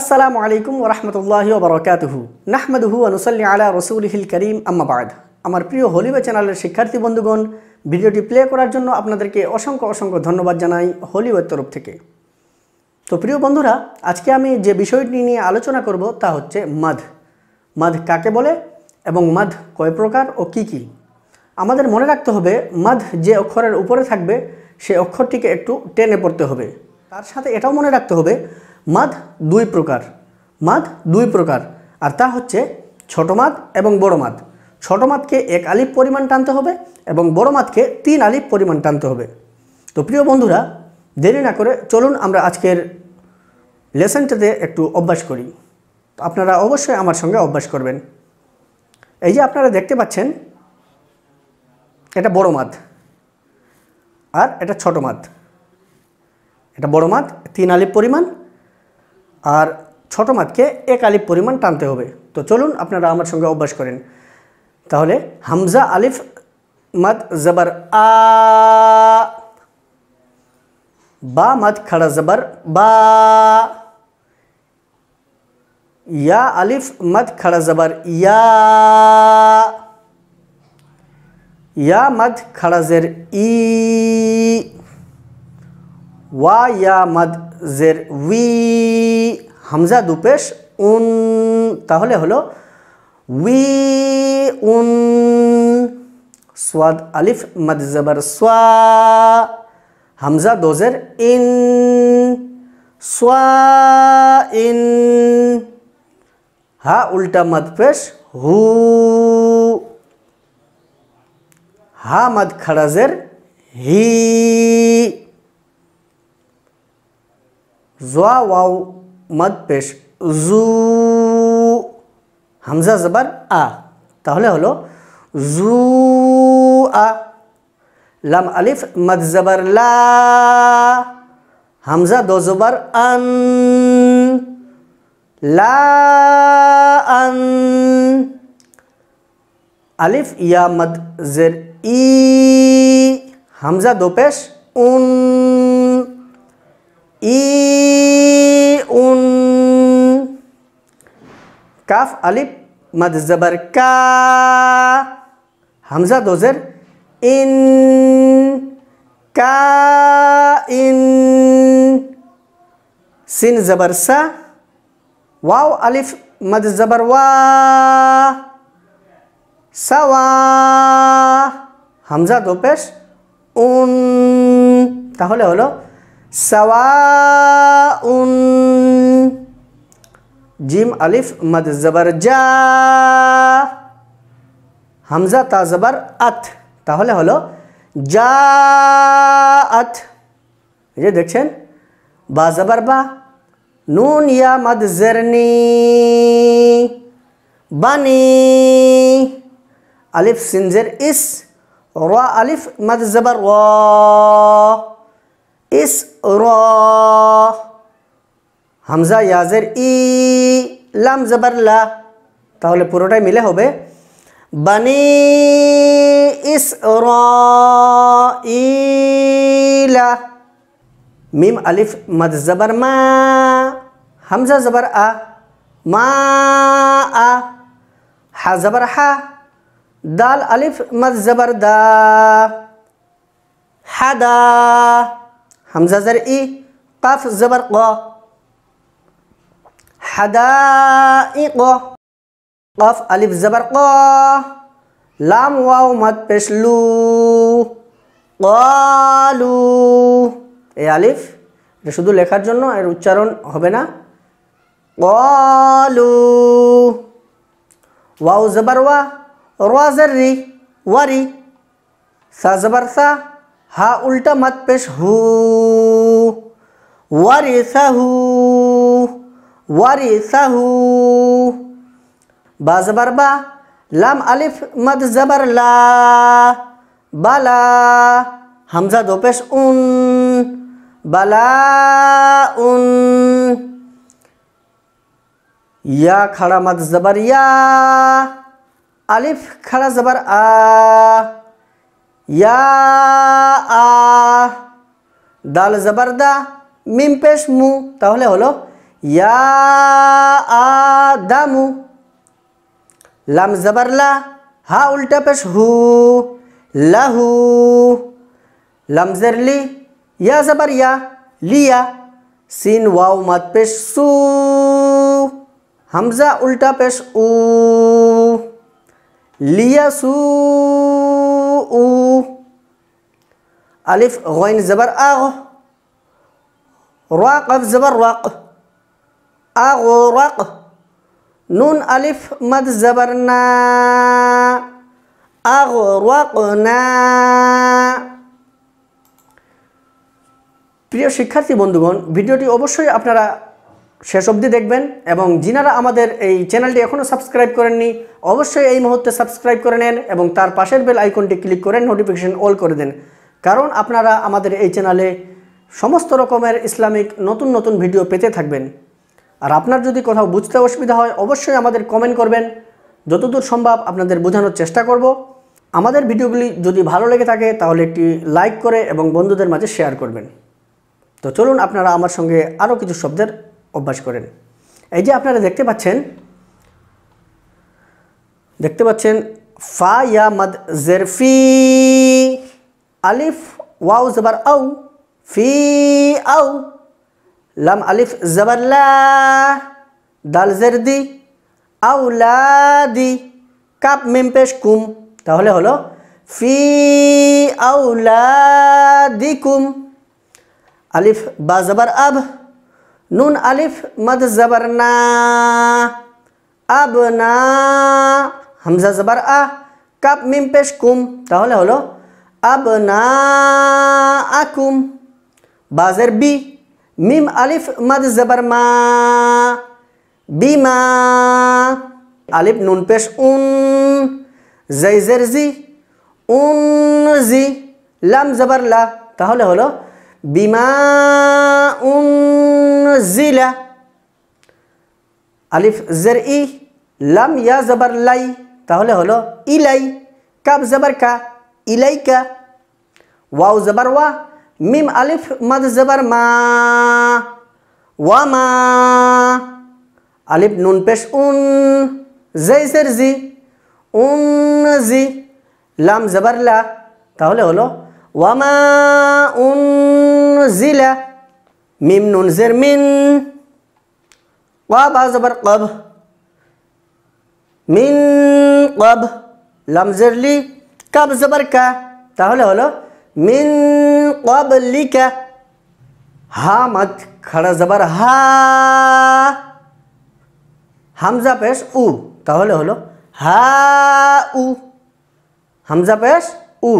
আসসালামু আলাইকুম ওরহমতুল্লাহ বরকাতহু নাহমদহু আনুসল্লি আলা রসুলহিল করিম আম্মাবাদ আমার প্রিয় হলিবা চ্যানেলের শিক্ষার্থী বন্ধুগণ ভিডিওটি প্লে করার জন্য আপনাদেরকে অসংখ্য অসংখ্য ধন্যবাদ জানাই হলিওয়ের তরফ থেকে তো প্রিয় বন্ধুরা আজকে আমি যে বিষয়টি নিয়ে আলোচনা করব তা হচ্ছে মাধ মাধ কাকে বলে এবং মাধ কয় প্রকার ও কি কি। আমাদের মনে রাখতে হবে মাধ যে অক্ষরের উপরে থাকবে সে অক্ষরটিকে একটু টেনে পড়তে হবে তার সাথে এটাও মনে রাখতে হবে মাদ দুই প্রকার মাদ দুই প্রকার আর তা হচ্ছে ছোট মাদ এবং বড় মাদ ছোট মাদকে এক আলিপ পরিমাণ টানতে হবে এবং বড় মাদকে তিন আলিপ পরিমাণ টানতে হবে তো প্রিয় বন্ধুরা দেরি না করে চলুন আমরা আজকের লেসনটাতে একটু অভ্যাস করি তো আপনারা অবশ্যই আমার সঙ্গে অভ্যাস করবেন এই যে আপনারা দেখতে পাচ্ছেন এটা বড় মাদ আর এটা ছোট মাদ এটা বড় মাদ তিন আলিপ পরিমাণ আর ছোট মতকে একালি পরিমান জানতে হবে তো চলুন আপনারা আমার সঙ্গে অভ্যাস করেন তাহলে হামজা আলিফ মত জবর আ বা মত খড়া জবর বা ইয়া আলিফ মত খড়া জবর ইয়া ইয়া মত খড়া জের ই ওয়া ইয়া মত জের উই হামজা দুপেশ উন তাহলে হলো উই উন সোয়াদ আলিফ মদজবর সোয়া হামজা দোজের ইন সোয়া ইন হা উল্টা পেশ হু হা মদ খড়াজের হি जुआ वाव मद पेश জু হামজা জবর আ তাহলে হলো জু আ লাম আলিফ মদ জবর লা হামজা দো জবর আন লা আন আলিফ ইয়া মদ জের ই হামজা দো পেশ উন ই কাফ আলিফ মাদ জবর কা হামজা দোজের ইন কা ইন সিন জবর সা ওয়াও আলিফ مد زبر وا سوا হামজা দো পেশ উন তাহলে হলো সাওয়া উন জিম আলিফ মদ জবর জা হামজা তা জবর আত তাহলে হলো জা আত যে দেখছেন বা জবর বা নুন ইয়া মদ জেরনি বানি আলিফ সিনজের ইস র আলিফ মদ জবর ইস র হামজা ইয়াজের ই লাম জবর লা তাহলে পুরোটাই মিলে হবে বানি ইস র ইলা মিম আলিফ মদ জবর মা হামজা জবর আ মা আ হা জবর হা দাল আলিফ মদ জবর দা হা দা হামজা জর ই কফ জবর ক হাদাইক কফ আলিফ জবর ক লাম ওয়াও মত পেশলু কালু এ আলিফ এটা শুধু লেখার জন্য এর উচ্চারণ হবে না কালু ওয়াও জবর ওয়া রোয়া জর্রি ওয়ারি সা জবর সা হা উল্টা মত পেশ হু ওয়ারি হু ওয়ারিসাহু বা জবর বা লাম আলিফ মদ জবর লা বালা হামজা দোপেশ উন বালা উন ইয়া খাড়া মদ জবর ইয়া আলিফ খাড়া জবর আ ইয়া আ দাল জবর দা মিম পেশ মু তাহলে হলো يا آدم لم زبر لا ها الٹا پش ہو لہو لم زر لی یا زبر یا لیا سین واو مات پش سو حمزہ الٹا پش او لیا سو او الف غین زبر آغ را زبر راق আগরক নুন আলিফ মদ জবর না আগরক না প্রিয় শিক্ষার্থী বন্ধুগণ ভিডিওটি অবশ্যই আপনারা শেষ অবধি দেখবেন এবং যিনারা আমাদের এই চ্যানেলটি এখনও সাবস্ক্রাইব করেননি অবশ্যই এই মুহূর্তে সাবস্ক্রাইব করে নেন এবং তার পাশের বেল আইকনটি ক্লিক করে নোটিফিকেশন অল করে দেন কারণ আপনারা আমাদের এই চ্যানেলে সমস্ত রকমের ইসলামিক নতুন নতুন ভিডিও পেতে থাকবেন আর আপনার যদি কোথাও বুঝতে অসুবিধা হয় অবশ্যই আমাদের কমেন্ট করবেন যতদূর সম্ভব আপনাদের বোঝানোর চেষ্টা করব আমাদের ভিডিওগুলি যদি ভালো লেগে থাকে তাহলে একটি লাইক করে এবং বন্ধুদের মাঝে শেয়ার করবেন তো চলুন আপনারা আমার সঙ্গে আরও কিছু শব্দের অভ্যাস করেন এই যে আপনারা দেখতে পাচ্ছেন দেখতে পাচ্ছেন ফা ইয়া মাদ জেরফি আলিফ ওয়াউ জবার আউ ফি আউ লাম আলিফ জবরলা দাল জেরদি আউলাদি কাপ মিম পেশ কুম তাহলে হলো ফি কুম আলিফ বা জবর আব নুন আলিফ মদ জবর না আব না হামজা জবর আ কাপ মিম পেশ কুম তাহলে হলো আব না আকুম বাজের বি মিম আলিফ মাদ জবর মা বিমা আলিফ নুন পেশ উন জৈজের জি উন জি লাম জবর লা তাহলে হলো বিমা উন জিলা আলিফ জের ই লাম ইয়া জবর লাই তাহলে হলো ইলাই কাব জবর কা ইলাইকা ওয়াও জবর ওয়া মিম আলিফ মাদ জেবার মা ওয়া মা আলিফ নুন পেশ উন জেসের জি উন জি লাম জেবার লা তাহলে হলো ওয়ামা উন জি লা মিম নুন জের মিন ওয়া বা জবর কব মিন কব লাম জের লি কাব জবর কা তাহলে হলো মিন কবলিকা হা মাদ খাড়া জবর হা হামজা পেশ উ তাহলে হলো হা উ হামজা পেশ উ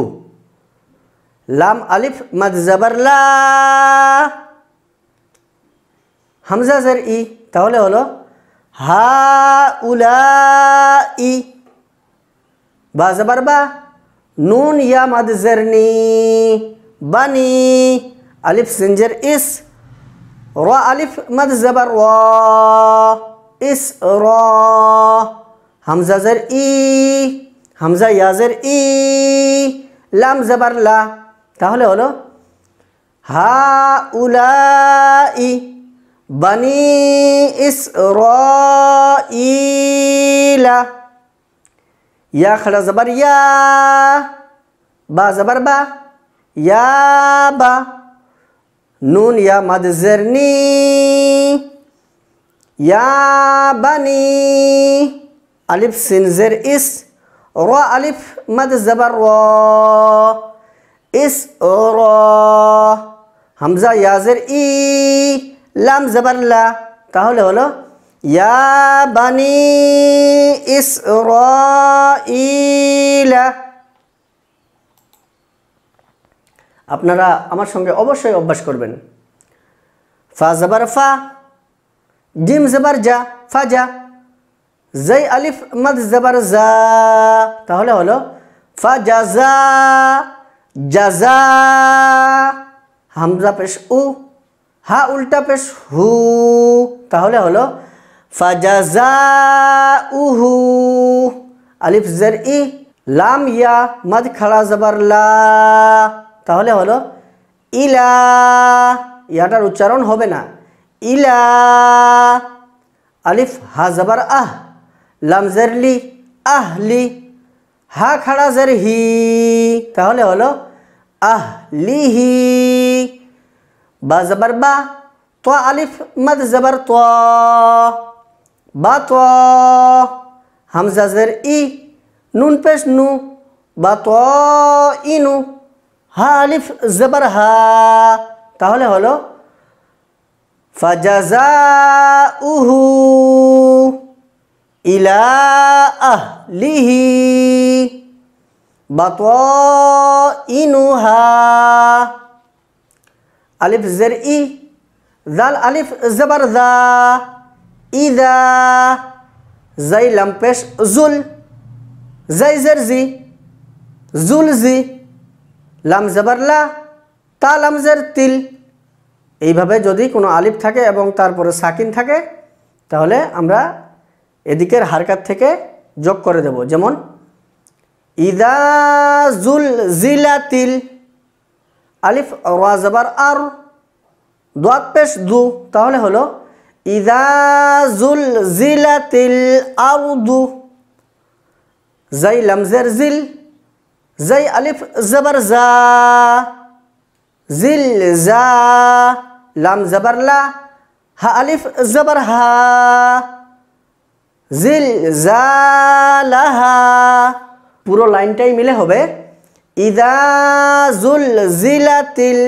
লাম আলিফ মাদ জবর লা হামজা জের ই তাহলে হলো হা উলা ই বা জবর বা نون يا مد بني ألف سنجر إس را ألف مد زبر را إس را همزة زر إي همزة يا زر إي لام زبر لا তাহলে হলো হা উলাই বনি يا خلا زبر يا با زبر با يا با نون يا مد زرني يا بني ألف سين زر إس را ألف مد زبر را إس را همزة يا زر إي لام زبر لا তাহলে হলো يا بني আপনারা আমার সঙ্গে অবশ্যই অভ্যাস করবেন ফা জবার ফা ডিম জবার যা ফা যা জৈ আলিফ মদ জবার যা তাহলে হলো ফা যা যা হামজা পেশ উ হা উল্টা পেশ হু তাহলে হলো ফাজাজাউহু আলিফ জের ই লাম ইয়া মদ খাড়া জবর লা তাহলে হলো ইলা ইয়াটার উচ্চারণ হবে না ইলা আলিফ হা জবর আহ লাম জের লি আহলি হা খাড়া জের হি তাহলে হলো আহলিহি বা জবর বা তো আলিফ মদ জবর তো باتوا همزة زر إي نون پش نو باتوا إي نو ها ألف زبر ها تاهولي هولو فجزاؤه إلى أهله اي بطواء نوها زر اي ذال ألف زبر ذا ইদা জাই লাম্পেশ জুল জাই জের জি জুল জি লাম তা লামজের তিল এইভাবে যদি কোনো আলিফ থাকে এবং তারপরে সাকিন থাকে তাহলে আমরা এদিকের হারকাত থেকে যোগ করে দেব যেমন ইদা জুল তিল আলিফ রাজাবার আর দোয়াত পেশ দু তাহলে হলো إذا زلزلت الأرض زي لم زرزل زي ألف زبر زا زلزا لم زبر لا ها ألف زبر ها জিলজালাহা পুরো লাইনটাই মিলে হবে ইদা জুল জিলাতিল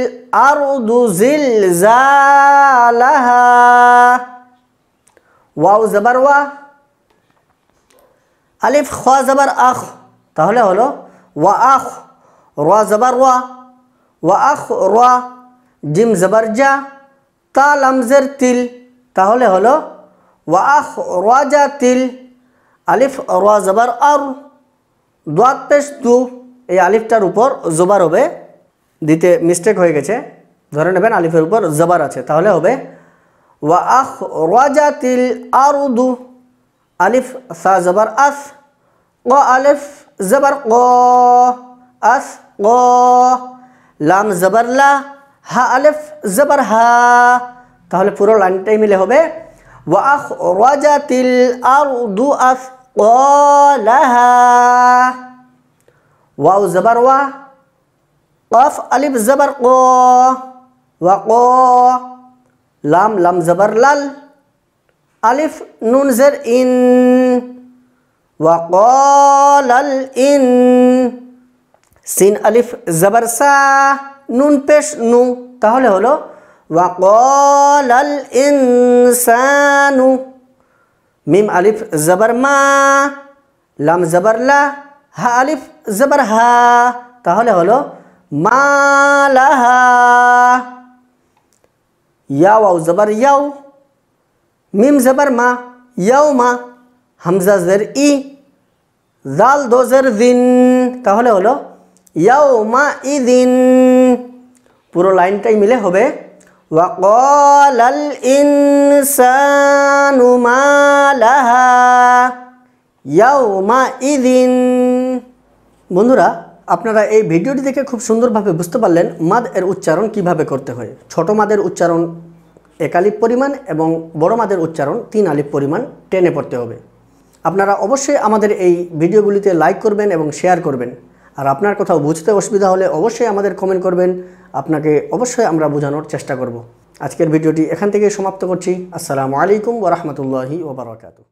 আরদু জিলজালাহা ওয়াও জবর ওয়া আলিফ খ জবর আখ তাহলে হলো ওয়া আখ রোয়া জবর ওয়া ওয়া আখ রোয়া জিম জবর জা তা লামজের তিল তাহলে হলো ওয়া আখ রোয়া জা তিল আলিফ রোয়া জবর আর দোয়াত পেশ তু এই আলিফটার উপর জোবার হবে দিতে মিস্টেক হয়ে গেছে ধরে নেবেন আলিফের উপর জবার আছে তাহলে হবে وأخرجت الأرض ألف ثا زبر أس قا ألف زبر قا أس قا لام زبر لا ها ألف زبر ها তাহলে পুরো লাইনটাই মিলে হবে وأخرجت الأرض أس لها واو زبر وا قاف ألف زبر قا وقا لام لام زبر لال ألف نون زر إن وقال الإن سين ألف زبر سا نون পেশ نو তাহলে هلو وقال الإنسان ميم ألف زبر ما لام زبر لا ها ألف زبر ها তাহলে هلو ما لها یاو او زبر یو میم زبر ما یو ما হামজা জের ই জাল দোজের দিন তাহলে হলো ইয়াও মা ই দিন পুরো লাইনটাই মিলে হবে ওয়াকলাল ইনসানু মা লাহা ইয়াও মা ই দিন বন্ধুরা আপনারা এই ভিডিওটি দেখে খুব সুন্দরভাবে বুঝতে পারলেন মাদ এর উচ্চারণ কিভাবে করতে হয় ছোট মাদের উচ্চারণ এক আলিপ পরিমাণ এবং বড় মাদের উচ্চারণ তিন আলিপ পরিমাণ টেনে পড়তে হবে আপনারা অবশ্যই আমাদের এই ভিডিওগুলিতে লাইক করবেন এবং শেয়ার করবেন আর আপনার কোথাও বুঝতে অসুবিধা হলে অবশ্যই আমাদের কমেন্ট করবেন আপনাকে অবশ্যই আমরা বোঝানোর চেষ্টা করব আজকের ভিডিওটি এখান থেকে সমাপ্ত করছি আসসালামু আলাইকুম ওরহমতুল্লাহি ওবরাকাতু